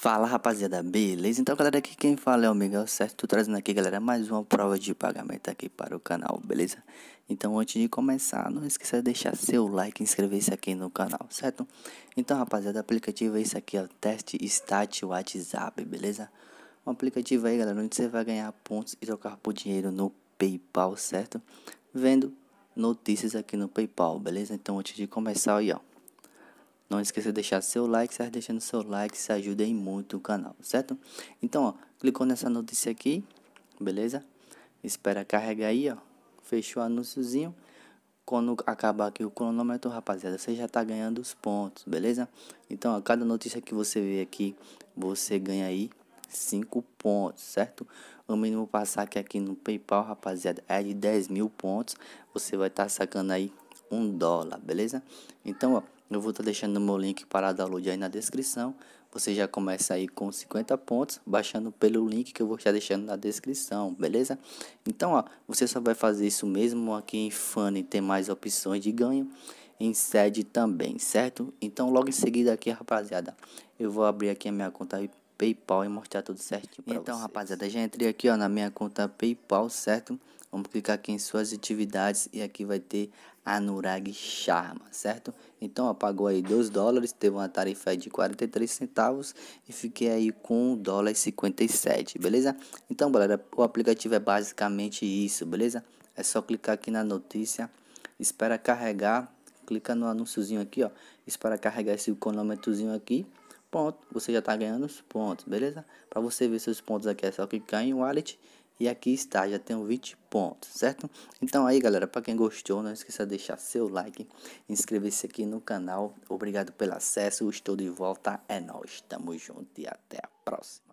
Fala rapaziada, beleza? Então galera, aqui quem fala é o Miguel Certo, tô trazendo aqui galera mais uma prova de pagamento aqui para o canal, beleza? Então antes de começar, não esqueça de deixar seu like e inscrever-se aqui no canal, certo? Então rapaziada, o aplicativo é esse aqui, ó, Teste Stat WhatsApp, beleza? Um aplicativo aí galera, onde você vai ganhar pontos e trocar por dinheiro no Paypal, certo? Vendo notícias aqui no Paypal, beleza? Então antes de começar aí, ó não esqueça de deixar seu like, certo? Deixando seu like, se ajuda aí muito o canal, certo? Então, ó, clicou nessa notícia aqui, beleza? Espera carregar aí, ó. Fechou o anúnciozinho. Quando acabar aqui o cronômetro, rapaziada, você já tá ganhando os pontos, beleza? Então, a cada notícia que você vê aqui, você ganha aí 5 pontos, certo? O mínimo passar que aqui no PayPal, rapaziada, é de 10 mil pontos. Você vai estar tá sacando aí um dólar, beleza? Então, ó, eu vou estar tá deixando o meu link para download aí na descrição. Você já começa aí com 50 pontos, baixando pelo link que eu vou estar deixando na descrição, beleza? Então, ó, você só vai fazer isso mesmo aqui em Fanny tem mais opções de ganho em sede também, certo? Então, logo em seguida aqui, rapaziada, eu vou abrir aqui a minha conta PayPal e mostrar tudo certinho pra então, vocês. Então, rapaziada, já entrei aqui, ó, na minha conta PayPal, certo? Vamos clicar aqui em suas atividades e aqui vai ter Anurag Sharma, certo? Então, ó, pagou aí 2 dólares, teve uma tarifa de 43 centavos e fiquei aí com 1 dólar e 57, beleza? Então, galera, o aplicativo é basicamente isso, beleza? É só clicar aqui na notícia, espera carregar, clica no anúnciozinho aqui, ó, espera carregar esse cronômetrozinho aqui. Pronto, você já está ganhando os pontos, beleza? Para você ver seus pontos aqui é só clicar em Wallet e aqui está, já tenho 20 pontos, certo? Então aí, galera, para quem gostou, não esqueça de deixar seu like, inscrever-se aqui no canal. Obrigado pelo acesso, estou de volta, é nóis, tamo junto e até a próxima.